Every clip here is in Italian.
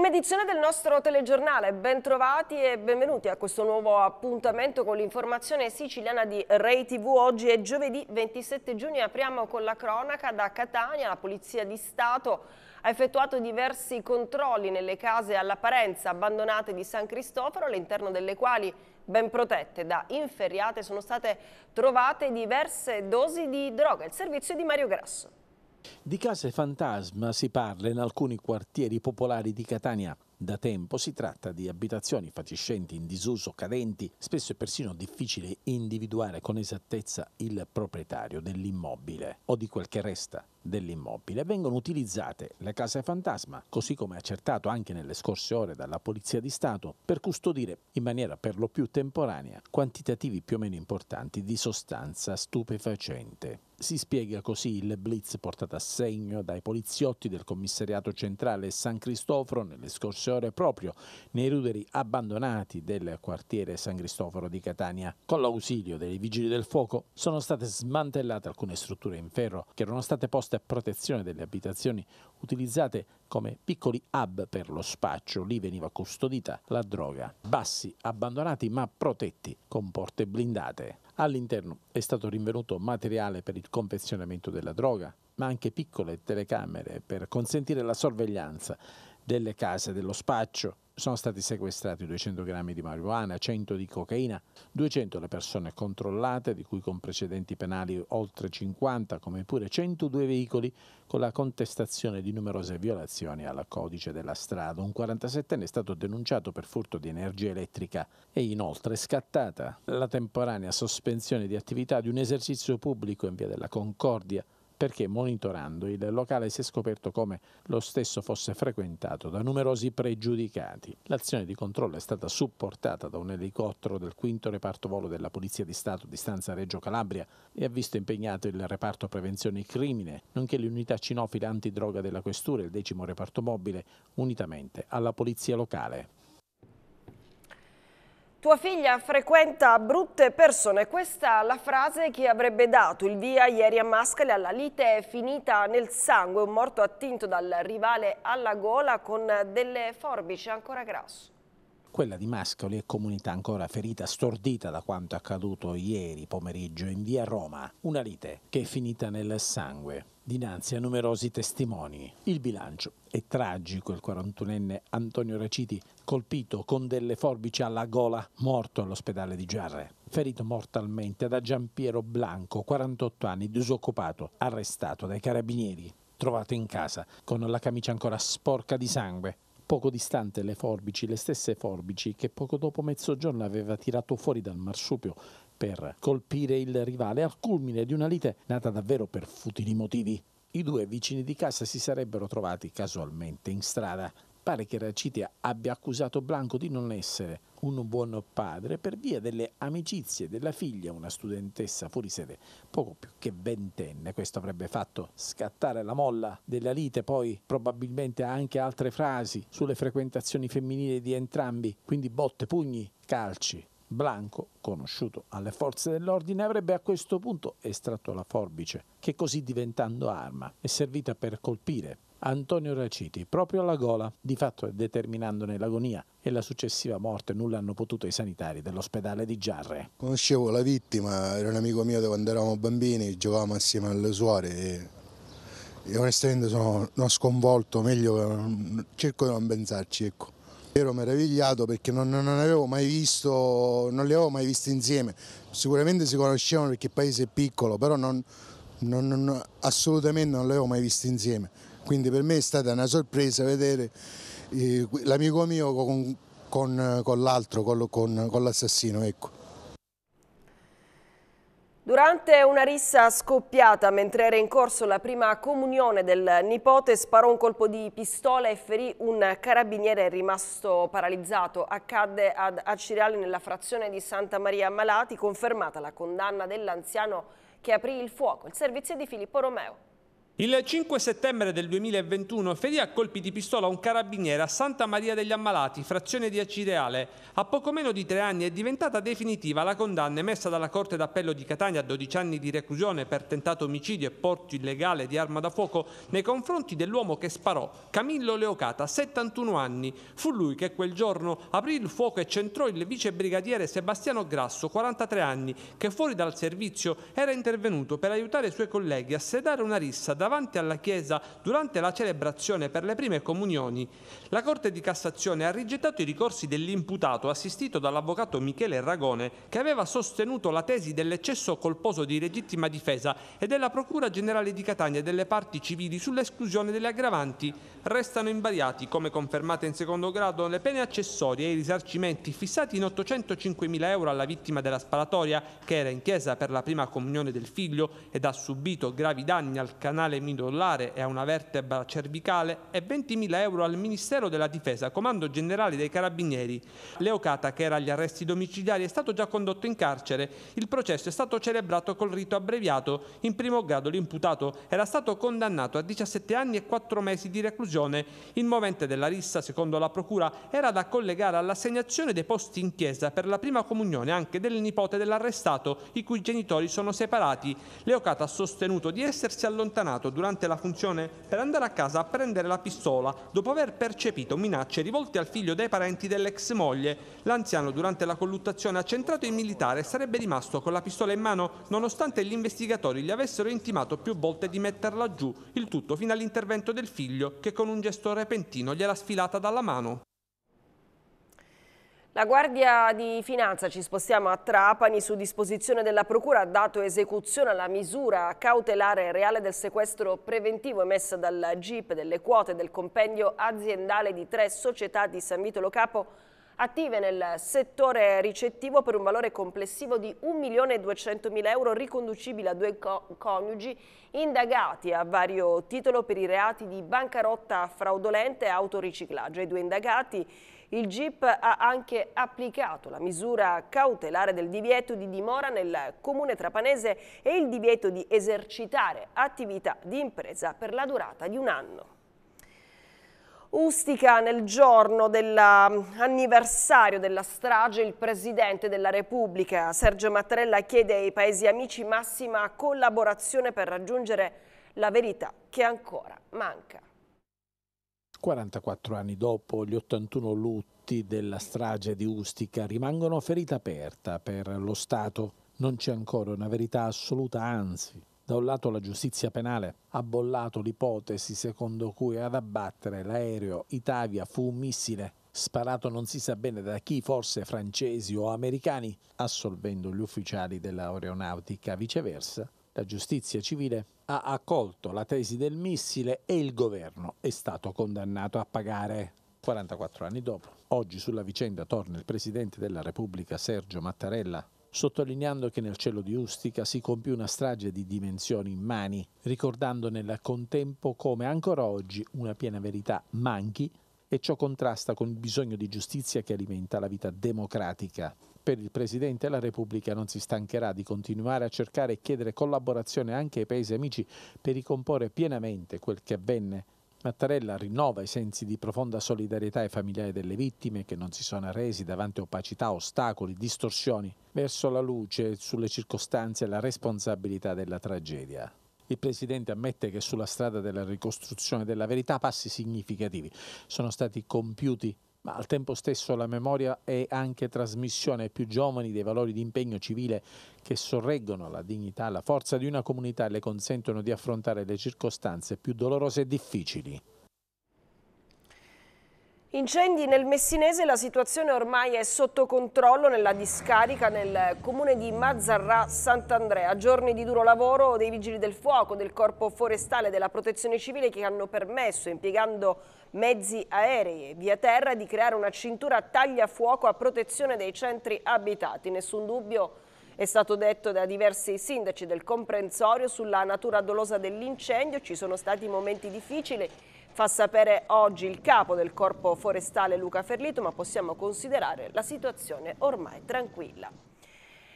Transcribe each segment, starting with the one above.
Prima edizione del nostro telegiornale, bentrovati e benvenuti a questo nuovo appuntamento con l'informazione siciliana di Rai TV. Oggi è giovedì 27 giugno e apriamo con la cronaca da Catania, la Polizia di Stato ha effettuato diversi controlli nelle case all'apparenza abbandonate di San Cristoforo, all'interno delle quali ben protette da inferriate sono state trovate diverse dosi di droga. Il servizio di Mario Grasso. Di case fantasma si parla in alcuni quartieri popolari di Catania. Da tempo si tratta di abitazioni fatiscenti, in disuso, cadenti, spesso è persino difficile individuare con esattezza il proprietario dell'immobile o di quel che resta dell'immobile. Vengono utilizzate le case fantasma, così come accertato anche nelle scorse ore dalla Polizia di Stato, per custodire in maniera per lo più temporanea quantitativi più o meno importanti di sostanza stupefacente. Si spiega così il blitz portato a segno dai poliziotti del commissariato centrale San Cristoforo nelle scorse successore proprio nei ruderi abbandonati del quartiere San Cristoforo di Catania. Con l'ausilio dei vigili del fuoco sono state smantellate alcune strutture in ferro che erano state poste a protezione delle abitazioni utilizzate come piccoli hub per lo spaccio. Lì veniva custodita la droga. Bassi abbandonati ma protetti con porte blindate. All'interno è stato rinvenuto materiale per il confezionamento della droga, ma anche piccole telecamere per consentire la sorveglianza delle case dello spaccio. Sono stati sequestrati 200 grammi di marijuana, 100 di cocaina, 200 le persone controllate, di cui con precedenti penali oltre 50, come pure 102 veicoli, con la contestazione di numerose violazioni al codice della strada. Un 47enne è stato denunciato per furto di energia elettrica e inoltre è scattata la temporanea sospensione di attività di un esercizio pubblico in via della Concordia perché monitorando il locale si è scoperto come lo stesso fosse frequentato da numerosi pregiudicati. L'azione di controllo è stata supportata da un elicottero del quinto reparto volo della Polizia di Stato di Stanza Reggio Calabria e ha visto impegnato il reparto prevenzione crimine, nonché l'unità cinofila antidroga della Questura e il decimo reparto mobile, unitamente alla Polizia locale. Tua figlia frequenta brutte persone, questa è la frase che avrebbe dato il via ieri a Mascali alla lite è finita nel sangue, un morto attinto dal rivale alla gola con delle forbici ancora grasso. Quella di Mascali è comunità ancora ferita, stordita da quanto accaduto ieri pomeriggio in via Roma. Una lite che è finita nel sangue, dinanzi a numerosi testimoni. Il bilancio e tragico il 41enne Antonio Raciti, colpito con delle forbici alla gola, morto all'ospedale di Giarre. Ferito mortalmente da Giampiero Blanco, 48 anni, disoccupato, arrestato dai carabinieri, trovato in casa, con la camicia ancora sporca di sangue. Poco distante le forbici, le stesse forbici che poco dopo mezzogiorno aveva tirato fuori dal marsupio per colpire il rivale al culmine di una lite nata davvero per futili motivi. I due vicini di casa si sarebbero trovati casualmente in strada. Pare che Racitia abbia accusato Blanco di non essere un buon padre per via delle amicizie della figlia, una studentessa fuori sede, poco più che ventenne. Questo avrebbe fatto scattare la molla della lite, poi probabilmente anche altre frasi sulle frequentazioni femminili di entrambi, quindi botte, pugni, calci. Blanco, conosciuto alle forze dell'ordine, avrebbe a questo punto estratto la forbice, che così diventando arma è servita per colpire Antonio Raciti proprio alla gola, di fatto determinandone l'agonia e la successiva morte nulla hanno potuto i sanitari dell'ospedale di Giarre. Conoscevo la vittima, era un amico mio da quando eravamo bambini, giocavamo assieme alle suore e, e onestamente sono, sono sconvolto, meglio cerco di non pensarci. Ecco ero meravigliato perché non, non, avevo mai visto, non li avevo mai visti insieme. Sicuramente si conoscevano perché il paese è piccolo, però non, non, assolutamente non li avevo mai visti insieme. Quindi per me è stata una sorpresa vedere eh, l'amico mio con, con, con l'altro, con, con l'assassino. Ecco. Durante una rissa scoppiata mentre era in corso la prima comunione del nipote sparò un colpo di pistola e ferì un carabiniere rimasto paralizzato. Accadde ad Acireale nella frazione di Santa Maria Malati, confermata la condanna dell'anziano che aprì il fuoco. Il servizio di Filippo Romeo. Il 5 settembre del 2021 ferì a colpi di pistola un carabiniere a Santa Maria degli Ammalati, frazione di Acireale. A poco meno di tre anni è diventata definitiva la condanna emessa dalla Corte d'Appello di Catania a 12 anni di reclusione per tentato omicidio e porto illegale di arma da fuoco nei confronti dell'uomo che sparò, Camillo Leocata, 71 anni. Fu lui che quel giorno aprì il fuoco e centrò il vicebrigadiere Sebastiano Grasso, 43 anni, che fuori dal servizio era intervenuto per aiutare i suoi colleghi a sedare una rissa da davanti alla Chiesa durante la celebrazione per le prime comunioni. La Corte di Cassazione ha rigettato i ricorsi dell'imputato assistito dall'avvocato Michele Ragone che aveva sostenuto la tesi dell'eccesso colposo di legittima difesa e della Procura Generale di Catania e delle parti civili sull'esclusione delle aggravanti. Restano invariati, come confermate in secondo grado, le pene accessorie e i risarcimenti fissati in 805.000 euro alla vittima della sparatoria che era in chiesa per la prima comunione del figlio ed ha subito gravi danni al canale midollare e a una vertebra cervicale e 20.000 euro al Ministero della Difesa, Comando Generale dei Carabinieri. Leocata, che era agli arresti domiciliari, è stato già condotto in carcere. Il processo è stato celebrato col rito abbreviato. In primo grado l'imputato era stato condannato a 17 anni e 4 mesi di reclusione. Il movente della rissa, secondo la procura, era da collegare all'assegnazione dei posti in chiesa per la prima comunione anche del nipote dell'arrestato, i cui genitori sono separati. Leocata ha sostenuto di essersi allontanato usato durante la funzione per andare a casa a prendere la pistola dopo aver percepito minacce rivolte al figlio dei parenti dell'ex moglie. L'anziano durante la colluttazione ha centrato il militare e sarebbe rimasto con la pistola in mano nonostante gli investigatori gli avessero intimato più volte di metterla giù, il tutto fino all'intervento del figlio che con un gesto repentino gliela sfilata dalla mano. La Guardia di Finanza, ci spostiamo a Trapani, su disposizione della Procura ha dato esecuzione alla misura cautelare reale del sequestro preventivo emessa dalla GIP delle quote del compendio aziendale di tre società di San Vito Lo Capo attive nel settore ricettivo per un valore complessivo di 1.200.000 euro riconducibile a due co coniugi indagati a vario titolo per i reati di bancarotta fraudolente e autoriciclaggio. I due indagati il GIP ha anche applicato la misura cautelare del divieto di dimora nel comune trapanese e il divieto di esercitare attività di impresa per la durata di un anno. Ustica nel giorno dell'anniversario della strage il Presidente della Repubblica Sergio Mattarella chiede ai Paesi amici massima collaborazione per raggiungere la verità che ancora manca. 44 anni dopo gli 81 lutti della strage di Ustica rimangono ferita aperta per lo Stato. Non c'è ancora una verità assoluta, anzi, da un lato la giustizia penale ha bollato l'ipotesi secondo cui ad abbattere l'aereo Italia fu un missile sparato non si sa bene da chi, forse francesi o americani, assolvendo gli ufficiali dell'aeronautica. Viceversa, la giustizia civile ha accolto la tesi del missile e il governo è stato condannato a pagare 44 anni dopo. Oggi sulla vicenda torna il Presidente della Repubblica Sergio Mattarella, sottolineando che nel cielo di Ustica si compì una strage di dimensioni immani, ricordando nel contempo come ancora oggi una piena verità manchi e ciò contrasta con il bisogno di giustizia che alimenta la vita democratica per il Presidente la Repubblica non si stancherà di continuare a cercare e chiedere collaborazione anche ai Paesi amici per ricomporre pienamente quel che avvenne Mattarella rinnova i sensi di profonda solidarietà ai familiari delle vittime che non si sono arresi davanti a opacità, ostacoli, distorsioni, verso la luce sulle circostanze e la responsabilità della tragedia. Il Presidente ammette che sulla strada della ricostruzione della verità passi significativi sono stati compiuti ma al tempo stesso la memoria è anche trasmissione ai più giovani dei valori di impegno civile che sorreggono la dignità, la forza di una comunità e le consentono di affrontare le circostanze più dolorose e difficili. Incendi nel Messinese, la situazione ormai è sotto controllo nella discarica nel comune di Mazzarrà Sant'Andrea. Giorni di duro lavoro dei vigili del fuoco, del corpo forestale e della protezione civile che hanno permesso, impiegando mezzi aerei e via terra, di creare una cintura tagliafuoco a protezione dei centri abitati. Nessun dubbio è stato detto da diversi sindaci del comprensorio sulla natura dolosa dell'incendio, ci sono stati momenti difficili fa sapere oggi il capo del Corpo Forestale Luca Ferlito, ma possiamo considerare la situazione ormai tranquilla.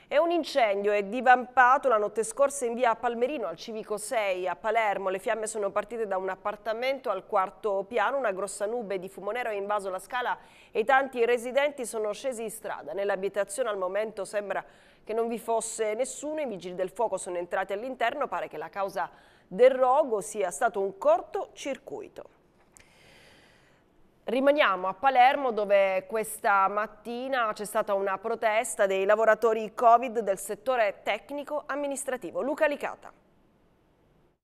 E un incendio è divampato la notte scorsa in via Palmerino al Civico 6 a Palermo. Le fiamme sono partite da un appartamento al quarto piano, una grossa nube di fumo nero ha invaso la scala e tanti residenti sono scesi in strada. Nell'abitazione al momento sembra che non vi fosse nessuno, i vigili del fuoco sono entrati all'interno, pare che la causa del rogo sia stato un cortocircuito. Rimaniamo a Palermo dove questa mattina c'è stata una protesta dei lavoratori Covid del settore tecnico-amministrativo. Luca Licata.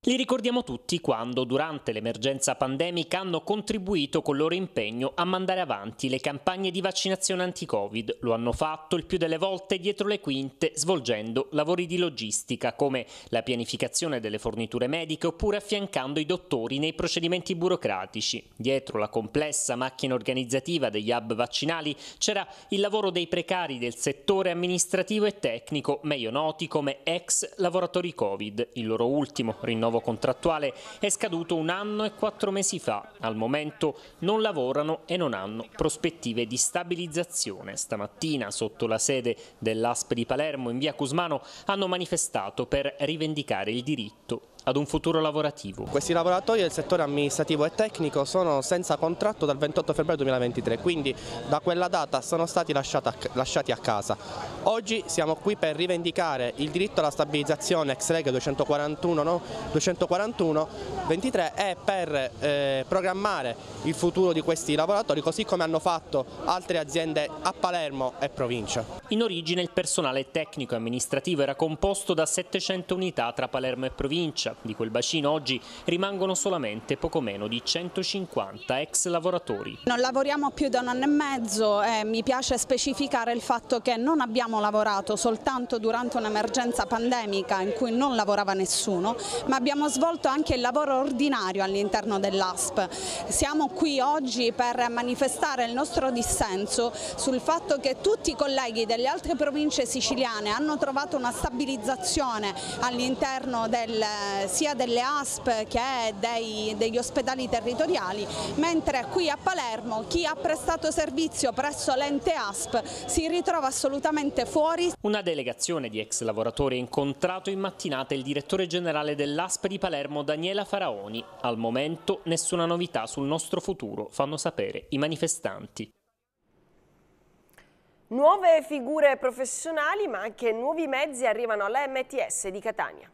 Li ricordiamo tutti quando, durante l'emergenza pandemica, hanno contribuito col loro impegno a mandare avanti le campagne di vaccinazione anti-Covid. Lo hanno fatto il più delle volte dietro le quinte, svolgendo lavori di logistica, come la pianificazione delle forniture mediche oppure affiancando i dottori nei procedimenti burocratici. Dietro la complessa macchina organizzativa degli hub vaccinali c'era il lavoro dei precari del settore amministrativo e tecnico, meglio noti come ex lavoratori Covid. Il loro ultimo rinnovo rinnovo contrattuale è scaduto un anno e quattro mesi fa. Al momento non lavorano e non hanno prospettive di stabilizzazione. Stamattina sotto la sede dell'ASP di Palermo in via Cusmano hanno manifestato per rivendicare il diritto ad un futuro lavorativo. Questi lavoratori del settore amministrativo e tecnico sono senza contratto dal 28 febbraio 2023, quindi da quella data sono stati lasciati a casa. Oggi siamo qui per rivendicare il diritto alla stabilizzazione ex reg 241, no? 241 23 e per eh, programmare il futuro di questi lavoratori così come hanno fatto altre aziende a Palermo e provincia. In origine il personale tecnico e amministrativo era composto da 700 unità tra Palermo e provincia, di quel bacino oggi rimangono solamente poco meno di 150 ex lavoratori. Non lavoriamo più da un anno e mezzo e mi piace specificare il fatto che non abbiamo lavorato soltanto durante un'emergenza pandemica in cui non lavorava nessuno, ma abbiamo svolto anche il lavoro ordinario all'interno dell'ASP. Siamo qui oggi per manifestare il nostro dissenso sul fatto che tutti i colleghi delle altre province siciliane hanno trovato una stabilizzazione all'interno del sia delle ASP che dei, degli ospedali territoriali, mentre qui a Palermo chi ha prestato servizio presso l'ente ASP si ritrova assolutamente fuori. Una delegazione di ex lavoratori ha incontrato in mattinata il direttore generale dell'ASP di Palermo Daniela Faraoni. Al momento nessuna novità sul nostro futuro, fanno sapere i manifestanti. Nuove figure professionali ma anche nuovi mezzi arrivano alla MTS di Catania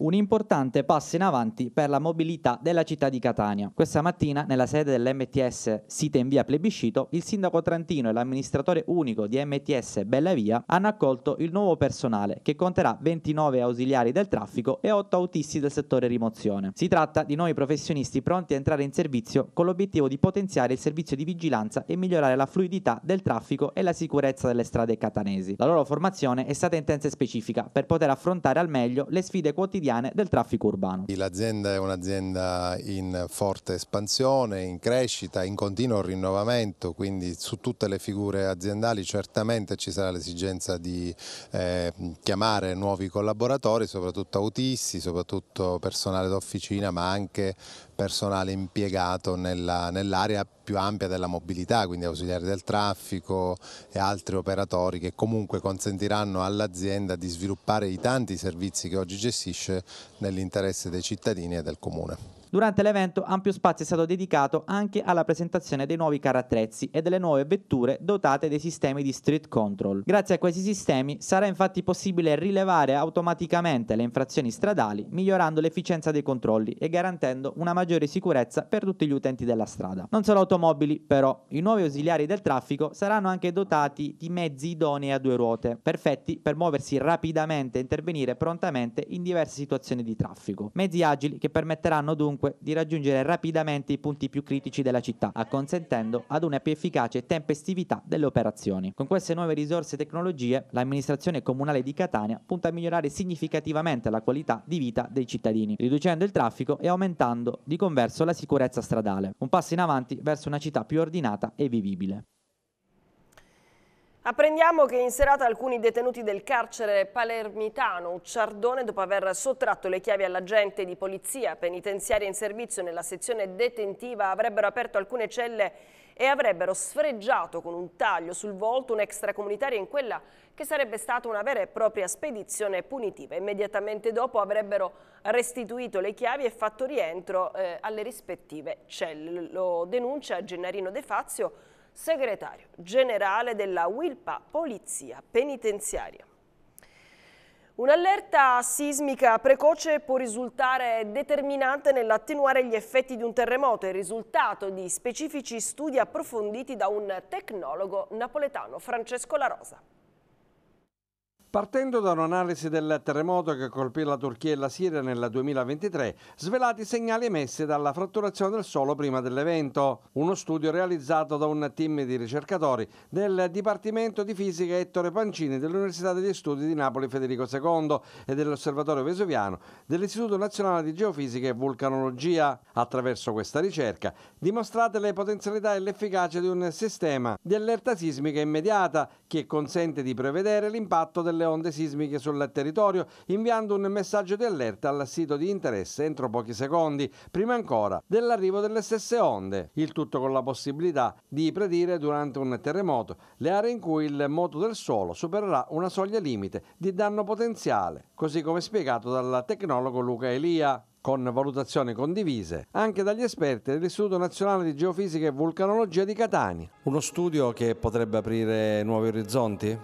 un importante passo in avanti per la mobilità della città di Catania. Questa mattina, nella sede dell'MTS sita in via Plebiscito, il sindaco Trantino e l'amministratore unico di MTS Bellavia hanno accolto il nuovo personale che conterà 29 ausiliari del traffico e 8 autisti del settore rimozione. Si tratta di nuovi professionisti pronti a entrare in servizio con l'obiettivo di potenziare il servizio di vigilanza e migliorare la fluidità del traffico e la sicurezza delle strade catanesi. La loro formazione è stata intensa e specifica per poter affrontare al meglio le sfide quotidiane quotidiane del traffico urbano. L'azienda è un'azienda in forte espansione, in crescita, in continuo rinnovamento, quindi su tutte le figure aziendali certamente ci sarà l'esigenza di eh, chiamare nuovi collaboratori, soprattutto autisti, soprattutto personale d'officina, ma anche personale impiegato nella, nell'area più ampia della mobilità, quindi ausiliari del traffico e altri operatori che comunque consentiranno all'azienda di sviluppare i tanti servizi che oggi gestisce nell'interesse dei cittadini e del comune. Durante l'evento ampio spazio è stato dedicato anche alla presentazione dei nuovi carattrezzi e delle nuove vetture dotate dei sistemi di street control. Grazie a questi sistemi sarà infatti possibile rilevare automaticamente le infrazioni stradali, migliorando l'efficienza dei controlli e garantendo una maggiore sicurezza per tutti gli utenti della strada. Non solo automobili, però, i nuovi ausiliari del traffico saranno anche dotati di mezzi idonei a due ruote, perfetti per muoversi rapidamente e intervenire prontamente in diverse situazioni di traffico. Mezzi agili che permetteranno dunque dunque di raggiungere rapidamente i punti più critici della città, acconsentendo ad una più efficace tempestività delle operazioni. Con queste nuove risorse e tecnologie, l'amministrazione comunale di Catania punta a migliorare significativamente la qualità di vita dei cittadini, riducendo il traffico e aumentando di converso la sicurezza stradale. Un passo in avanti verso una città più ordinata e vivibile. Apprendiamo che in serata alcuni detenuti del carcere palermitano Ucciardone, dopo aver sottratto le chiavi all'agente di polizia penitenziaria in servizio nella sezione detentiva, avrebbero aperto alcune celle e avrebbero sfregiato con un taglio sul volto un extracomunitario in quella che sarebbe stata una vera e propria spedizione punitiva. Immediatamente dopo avrebbero restituito le chiavi e fatto rientro eh, alle rispettive celle. Lo denuncia Gennarino De Fazio, segretario generale della Wilpa Polizia Penitenziaria. Un'allerta sismica precoce può risultare determinante nell'attenuare gli effetti di un terremoto, il risultato di specifici studi approfonditi da un tecnologo napoletano, Francesco La Rosa. Partendo da un'analisi del terremoto che colpì la Turchia e la Siria nel 2023, svelati segnali emessi dalla fratturazione del suolo prima dell'evento, uno studio realizzato da un team di ricercatori del Dipartimento di Fisica Ettore Pancini dell'Università degli Studi di Napoli Federico II e dell'Osservatorio Vesuviano dell'Istituto Nazionale di Geofisica e Vulcanologia. Attraverso questa ricerca dimostrate le potenzialità e l'efficacia di un sistema di allerta sismica immediata che consente di prevedere l'impatto delle delle onde sismiche sul territorio, inviando un messaggio di allerta al sito di interesse entro pochi secondi, prima ancora dell'arrivo delle stesse onde. Il tutto con la possibilità di predire durante un terremoto le aree in cui il moto del suolo supererà una soglia limite di danno potenziale, così come spiegato dal tecnologo Luca Elia con valutazioni condivise anche dagli esperti dell'Istituto Nazionale di Geofisica e Vulcanologia di Catania. Uno studio che potrebbe aprire nuovi orizzonti?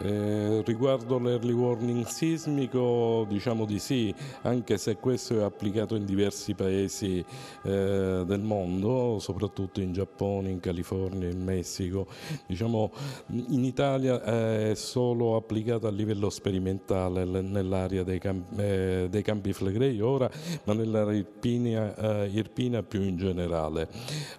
Eh, riguardo l'early warning sismico diciamo di sì, anche se questo è applicato in diversi paesi eh, del mondo, soprattutto in Giappone, in California, in Messico. Diciamo, in Italia eh, è solo applicato a livello sperimentale nell'area dei, camp- eh, dei campi flegrei ora, ma nell'area irpina, eh, irpina più in generale.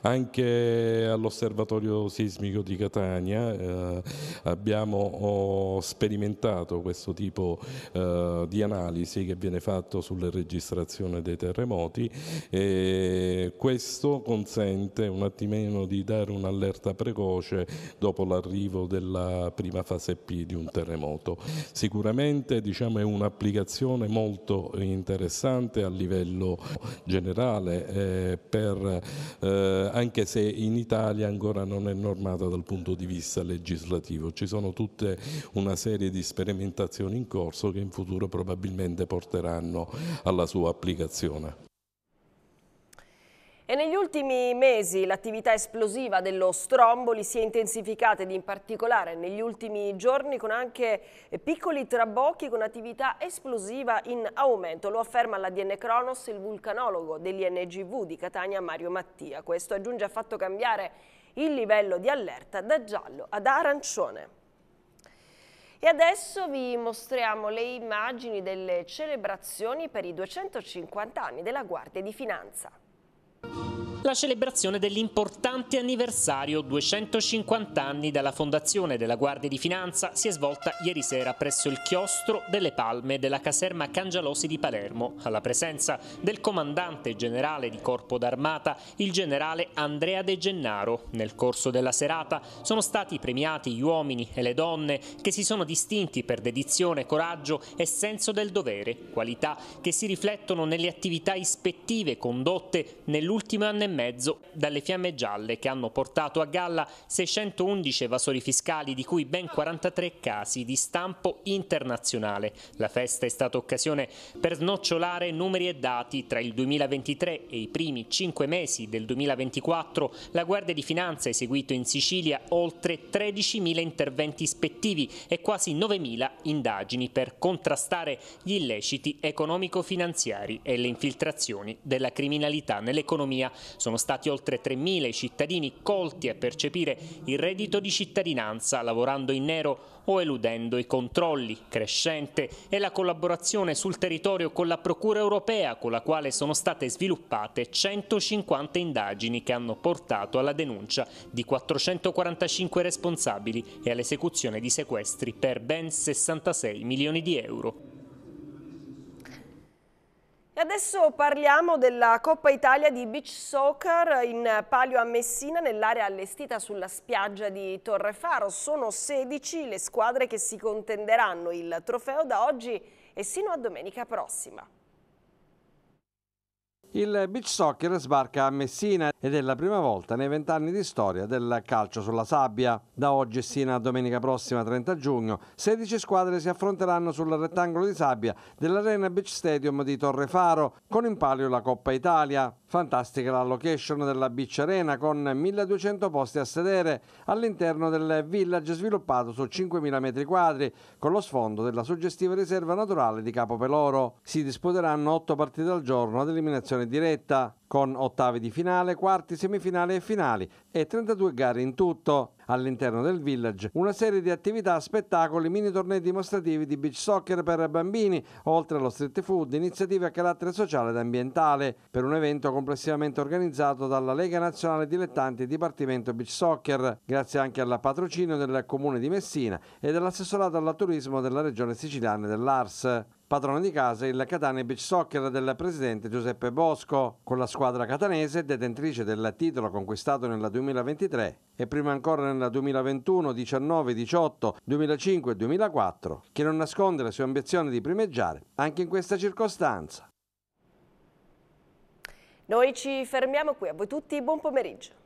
Anche all'osservatorio sismico di Catania eh, abbiamo oh, sperimentato questo tipo eh, di analisi che viene fatto sulla registrazione dei terremoti e questo consente un attimino di dare un'allerta precoce dopo l'arrivo della prima fase P di un terremoto. Sicuramente diciamo, è un'applicazione molto interessante a livello generale eh, per, eh, anche se in Italia ancora non è normata dal punto di vista legislativo. Ci sono tutte una serie di sperimentazioni in corso che in futuro probabilmente porteranno alla sua applicazione. E negli ultimi mesi l'attività esplosiva dello Stromboli si è intensificata ed in particolare negli ultimi giorni con anche piccoli trabocchi con attività esplosiva in aumento. Lo afferma l'ADN Cronos il vulcanologo dell'INGV di Catania Mario Mattia. Questo aggiunge ha fatto cambiare il livello di allerta da giallo ad arancione. E adesso vi mostriamo le immagini delle celebrazioni per i 250 anni della Guardia di Finanza la celebrazione dell'importante anniversario 250 anni dalla fondazione della Guardia di Finanza si è svolta ieri sera presso il chiostro delle Palme della caserma Cangialosi di Palermo, alla presenza del comandante generale di Corpo d'Armata, il generale Andrea De Gennaro. Nel corso della serata sono stati premiati gli uomini e le donne che si sono distinti per dedizione, coraggio e senso del dovere, qualità che si riflettono nelle attività ispettive condotte nell'ultimo anno e mezzo dalle fiamme gialle che hanno portato a galla 611 evasori fiscali di cui ben 43 casi di stampo internazionale. La festa è stata occasione per snocciolare numeri e dati tra il 2023 e i primi 5 mesi del 2024 la Guardia di Finanza ha eseguito in Sicilia oltre 13.000 interventi ispettivi e quasi 9.000 indagini per contrastare gli illeciti economico-finanziari e le infiltrazioni della criminalità nell'economia. Sono stati oltre 3.000 i cittadini colti a percepire il reddito di cittadinanza lavorando in nero o eludendo i controlli. Crescente è la collaborazione sul territorio con la Procura europea con la quale sono state sviluppate 150 indagini che hanno portato alla denuncia di 445 responsabili e all'esecuzione di sequestri per ben 66 milioni di euro adesso parliamo della Coppa Italia di Beach Soccer in palio a Messina nell'area allestita sulla spiaggia di Torrefaro. Sono 16 le squadre che si contenderanno il trofeo da oggi e sino a domenica prossima. Il beach soccer sbarca a Messina ed è la prima volta nei vent'anni di storia del calcio sulla sabbia. Da oggi sino a domenica prossima 30 giugno 16 squadre si affronteranno sul rettangolo di sabbia dell'Arena Beach Stadium di Torre Faro con in palio la Coppa Italia. Fantastica la location della Beach Arena con 1200 posti a sedere all'interno del village sviluppato su 5000 metri quadri con lo sfondo della suggestiva riserva naturale di Capo Capopeloro. Si disputeranno 8 partite al giorno ad eliminazione trasmissione diretta con ottavi di finale, quarti, semifinali e finali e 32 gare in tutto all'interno del village, una serie di attività, spettacoli, mini tornei dimostrativi di beach soccer per bambini, oltre allo street food, iniziative a carattere sociale ed ambientale, per un evento complessivamente organizzato dalla Lega Nazionale Dilettanti Dipartimento Beach Soccer, grazie anche al patrocinio del Comune di Messina e dell'assessorato al turismo della Regione Siciliana dell'Ars padrone di casa il Catania Beach Soccer del presidente Giuseppe Bosco, con la squadra catanese detentrice del titolo conquistato nel 2023 e prima ancora nel 2021, 19, 18, 2005 e 2004, che non nasconde la sua ambizione di primeggiare anche in questa circostanza. Noi ci fermiamo qui, a voi tutti buon pomeriggio.